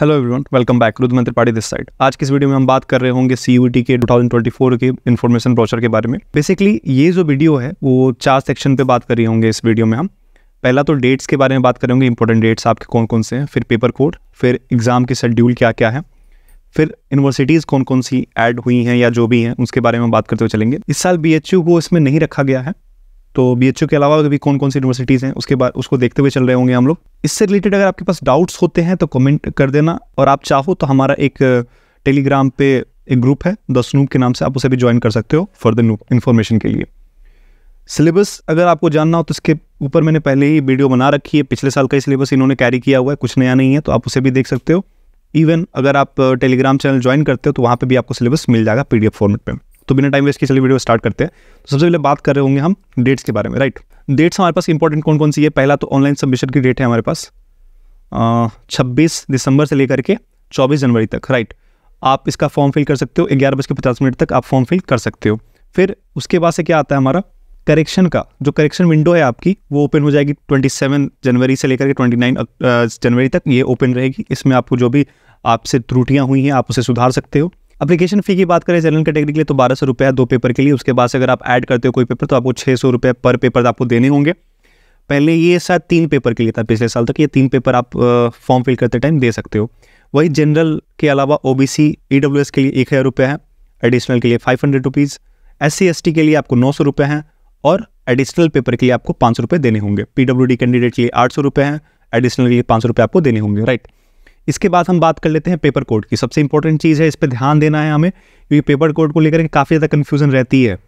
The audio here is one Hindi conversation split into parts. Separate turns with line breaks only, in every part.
hello everyone welcome back Rudraman Tripathi this side आज की इस वीडियो में हम बात कर रहे होंगे सी के 2024 के इन्फॉर्मेशन ब्रोचर के बारे में बेसिकली ये जो वीडियो है वो चार सेक्शन पे बात कर रहे होंगे इस वीडियो में हम पहला तो डेट्स के बारे में बात करेंगे इंपॉर्टेंट डेट्स आपके कौन कौन से हैं फिर पेपर कोड फिर एग्ज़ाम के शेड्यूल क्या क्या है फिर यूनिवर्सिटीज़ कौन कौन सी ऐड हुई हैं या जो भी हैं उसके बारे में बात करते हुए चलेंगे इस साल बी को इसमें नहीं रखा गया है तो बी एच यू के अलावा अभी कौन कौन सी यूनिवर्सिटीज़ हैं उसके बाद उसको देखते हुए चल रहे होंगे हम लोग इससे रिलेटेड अगर आपके पास डाउट्स होते हैं तो कमेंट कर देना और आप चाहो तो हमारा एक टेलीग्राम पे एक ग्रुप है द स्नूप के नाम से आप उसे भी ज्वाइन कर सकते हो फर्दर इन्फॉर्मेशन के लिए सिलेबस अगर आपको जानना हो तो इसके ऊपर मैंने पहले ही वीडियो बना रखी है पिछले साल का ही सिलेबस इन्होंने कैरी किया हुआ है कुछ नया नहीं है तो आप उसे भी देख सकते हो इवन अगर आप टेलीग्राम चैनल ज्वाइन करते हो तो वहाँ पर भी आपको सिलेबस मिल जाएगा पी फॉर्मेट में तो बिना टाइम वेस्ट के चलिए वीडियो स्टार्ट करते हैं तो सबसे पहले बात कर रहे होंगे हम डेट्स के बारे में राइट डेट्स हमारे पास इंपॉर्टेंट कौन कौन सी है पहला तो ऑनलाइन सबमिशन की डेट है हमारे पास छब्बीस दिसंबर से लेकर के चौबीस जनवरी तक राइट आप इसका फॉर्म फिल कर सकते हो ग्यारह बज के पचास मिनट तक आप फॉर्म फिल कर सकते हो फिर उसके बाद से क्या आता है हमारा करेक्शन का जो करेक्शन विंडो है आपकी वो ओपन हो जाएगी 27 जनवरी से लेकर के 29 जनवरी तक ये ओपन रहेगी इसमें आपको जो भी आपसे त्रुटियां हुई हैं आप उसे सुधार सकते हो अपलीकेशन फ़ी की बात करें जनरल कैटेगरी के लिए तो बारह सौ रुपये है दो पेपर के लिए उसके बाद अगर आप ऐड करते हो कोई पेपर तो आपको छः सौ रुपये पर पेपर आपको देने होंगे पहले ये शायद तीन पेपर के लिए था पिछले साल तक ये तीन पेपर आप फॉर्म फिल करते टाइम दे सकते हो वही जनरल के अलावा O B C E W S के लिए एक हज़ार रुपये है एडिशनल के लिए five hundred rupees S C S T के लिए आपको नौ सौ रुपये हैं और एडिशनल पेपर के लिए आपको पाँच सौ रुपये देने होंगे पी डब्ल्यू डी कैंडिडेट के लिए आठ सौ रुपये हैं एडिशनल के लिए पाँच सौ रुपये आपको देने होंगे राइट इसके बाद हम बात कर लेते हैं पेपर कोड की सबसे इंपॉर्टेंट चीज़ है इस पर ध्यान देना है हमें क्योंकि पेपर कोड को लेकर काफ़ी ज़्यादा कन्फ्यूजन रहती है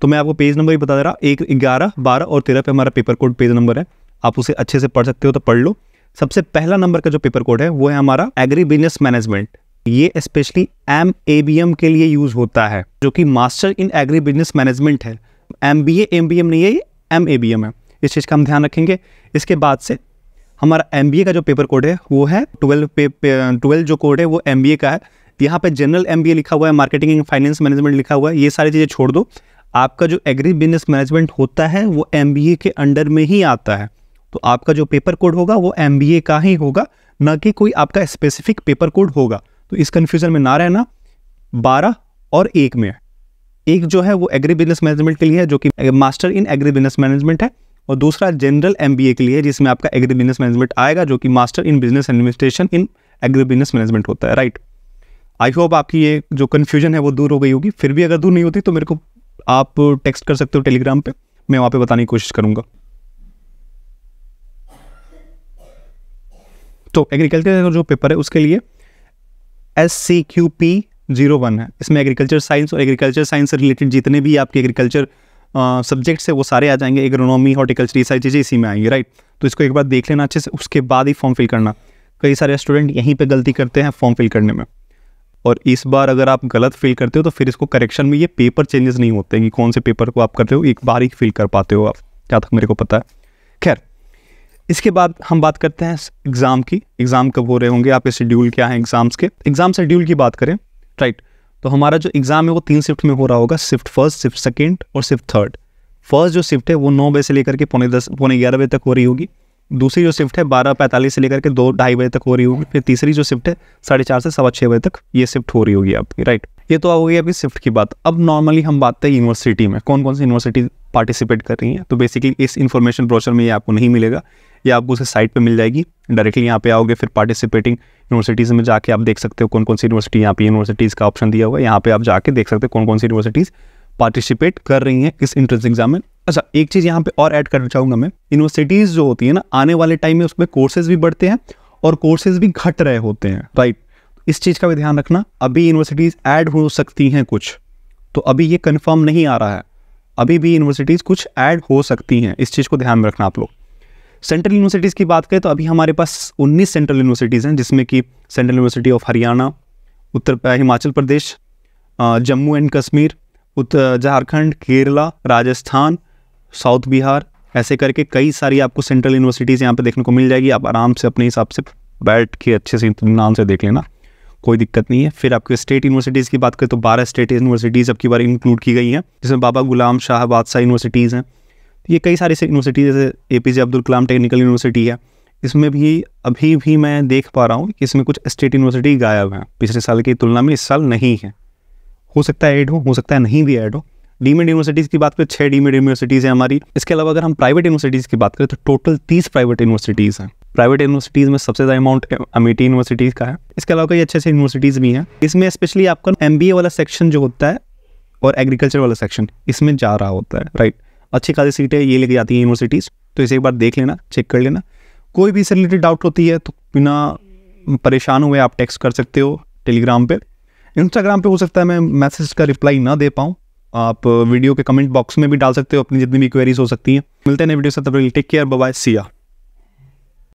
तो मैं आपको पेज नंबर भी बता दे रहा एक ग्यारह बारह और तेरह पे हमारा पेपर कोड पेज नंबर है आप उसे अच्छे से पढ़ सकते हो तो पढ़ लो सबसे पहला नंबर का जो पेपर कोड है वो है हमारा एग्री बिजनेस मैनेजमेंट ये specially M A B M के लिए यूज़ होता है जो कि master in agri business management है M B M B M नहीं है ये एम ए बी एम है इस चीज़ का हम ध्यान रखेंगे इसके बाद से हमारा एम का जो पेपर कोड है वो है ट्वेल्व पे, ट्वेल्व जो कोड है वो एम का है यहाँ पे जनरल एम लिखा हुआ है मार्केटिंग एंड फाइनेंस मैनेजमेंट लिखा हुआ है ये सारी चीज़ें छोड़ दो आपका जो एग्री बिजनेस मैनेजमेंट होता है वो एम के अंडर में ही आता है तो आपका जो पेपर कोड होगा वो एम का ही होगा न कि कोई आपका स्पेसिफिक पेपर कोड होगा तो इस कन्फ्यूज़न में ना रहना बारह और एक में एक जो है वो एग्री बिजनेस मैनेजमेंट के लिए है जो कि master in agri business management है और दूसरा जनरल एम के लिए जिसमें आपका एग्री बिजनेस मैनेजमेंट आएगा जो कि master in business administration in agri business management होता है राइट आई होप आपकी ये जो कन्फ्यूजन है वो दूर हो गई होगी फिर भी अगर दूर नहीं होती तो मेरे को आप टेक्स्ट कर सकते हो टेलीग्राम पे मैं वहाँ पे बताने की कोशिश करूँगा तो एग्रीकल्चर का जो पेपर है उसके लिए S C Q P zero one है इसमें एग्रीकल्चर साइंस और एग्रीकल्चर साइंस से रिलेटेड जितने भी आपके एग्रीकल्चर सब्जेक्ट्स है वो सारे आ जाएंगे एग्रोनॉमी हॉर्टिकल्चर ये सारी चीज़ें इसी में आएंगी राइट तो इसको एक बार देख लेना अच्छे से उसके बाद ही फॉर्म फिल करना कई सारे स्टूडेंट यहीं पर गलती करते हैं फॉर्म फिल करने में और इस बार अगर आप गलत फिल करते हो तो फिर इसको करेक्शन में ये पेपर चेंजेस नहीं होते कि कौन से पेपर को आप करते हो एक बार ही फिल कर पाते हो आप क्या तक मेरे को पता है खैर इसके बाद हम बात करते हैं एग्ज़ाम की एग्ज़ाम कब हो रहे होंगे आपके शेड्यूल क्या है एग्ज़ाम्स के एग्ज़ाम शेड्यूल की बात करें राइट तो हमारा जो एग्ज़ाम है वो तीन शिफ्ट में हो रहा होगा शिफ्ट फर्स्ट शिफ्ट सेकेंड और शिफ्ट थर्ड फर्स्ट जो शिफ्ट है वो नौ बजे से लेकर के पौने दस पौने ग्यारह बजे तक हो रही होगी दूसरी जो शिफ्ट है बारह पैंतालीस से लेकर के दो ढाई बजे तक हो रही होगी फिर तीसरी जो शिफ्ट है साढ़े चार से सवा छः बजे तक ये शिफ्ट हो रही होगी आपकी राइट ये तो हो गई आपकी शिफ्ट की बात अब नॉर्मली हम बात है यूनिवर्सिटी में कौन कौन सी यूनिवर्सिटी पार्टिसिपेट कर रही हैं तो बेसिकली इस इन्फॉर्मेशन ब्रोचर में ये आपको नहीं मिलेगा ये आपको उसे साइट पे मिल जाएगी डायरेक्टली यहाँ पे आओगे फिर पार्टिसिपेटिंग यूनिवर्सिटीज़ में जाके आप देख सकते हो कौन कौन सी यूनिवर्सिटी यहाँ पे यूनिवर्सिटीज़ का ऑप्शन दिया हुआ है यहाँ पे आप जाके देख सकते हो कौन कौन सी यूनिवर्सिटीज़ पार्टिसिपेट कर रही हैं इस एंट्रेंस एग्जाम में अच्छा एक चीज़ यहाँ पे और ऐड करना चाहूँगा मैं यूनिवर्सिटीज़ जो होती है ना आने वाले टाइम में उसमें कोर्सेज भी बढ़ते हैं और कोर्सेज भी घट रहे होते हैं राइट इस चीज़ का भी ध्यान रखना अभी यूनिवर्सिटीज़ ऐड हो सकती हैं कुछ तो अभी ये कन्फर्म नहीं आ रहा है अभी भी यूनिवर्सिटीज़ कुछ ऐड हो सकती हैं इस चीज़ को ध्यान में रखना आप लोग सेंट्रल यूनिवर्सिटीज़ की बात करें तो अभी हमारे पास 19 सेंट्रल यूनिवर्सिटीज़ हैं जिसमें कि सेंट्रल यूनिवर्सिटी ऑफ हरियाणा उत्तर हिमाचल प्रदेश जम्मू एंड कश्मीर उत्तर झारखंड केरला राजस्थान साउथ बिहार ऐसे करके कई सारी आपको सेंट्रल यूनिवर्सिटीज़ यहाँ पे देखने को मिल जाएगी आप आराम से अपने हिसाब से बैठ के अच्छे से नाम से देख लेना कोई दिक्कत नहीं है फिर आपके स्टेट यूनिवर्सिटीज़ की बात करें तो बारह स्टेट यूनिवर्सिटीज़ अब की बार इंक्लूड की गई हैं जिसमें बाबा गुलाम शाह बादशाह यूनिवर्सिटीज़ हैं ये कई सारी यूनिवर्सिटी जैसे A P J Abdul Kalam technical university है इसमें भी अभी भी मैं देख पा रहा हूँ कि इसमें कुछ स्टेट यूनिवर्सिटी गायब हैं पिछले साल की तुलना में इस साल नहीं है हो सकता है ऐड हो हो सकता है नहीं भी ऐड हो डीमेड यूनिवर्सिटीज़ की बात करें छः डीमेड यूनिवर्सिटीज़ हैं हमारी इसके अलावा अगर हम प्राइवेट यूनिवर्सिटीज़ की बात करें तो टोटल तीस प्राइवेट यूनिवर्सिटीज़ हैं प्राइवेट यूनिवर्सिटीज़ में सबसे ज़्यादा अमाउंट अमेठी यूनिवर्सिटीज़ का है इसके अलावा कई अच्छे अच्छे यूनिवर्सिटीज़ भी हैं इसमें स्पेशली आपका एम वाला सेक्शन जो होता है और एग्रीकल्चर वाला सेक्शन इसमें जा रहा होता है राइट अच्छी खासी सीटें ये लेके जाती हैं यूनिवर्सिटीज़ तो इसे एक बार देख लेना चेक कर लेना कोई भी इससे रिलेटेड डाउट होती है तो बिना परेशान हुए आप टेक्स्ट कर सकते हो टेलीग्राम पर इंस्टाग्राम पर हो सकता है मैं मैसेज का रिप्लाई ना दे पाऊँ आप वीडियो के कमेंट बॉक्स में भी डाल सकते हो अपनी जितनी भी क्वेरीज हो सकती हैं मिलते हैं वीडियो से तब टेक केयर बाय सिया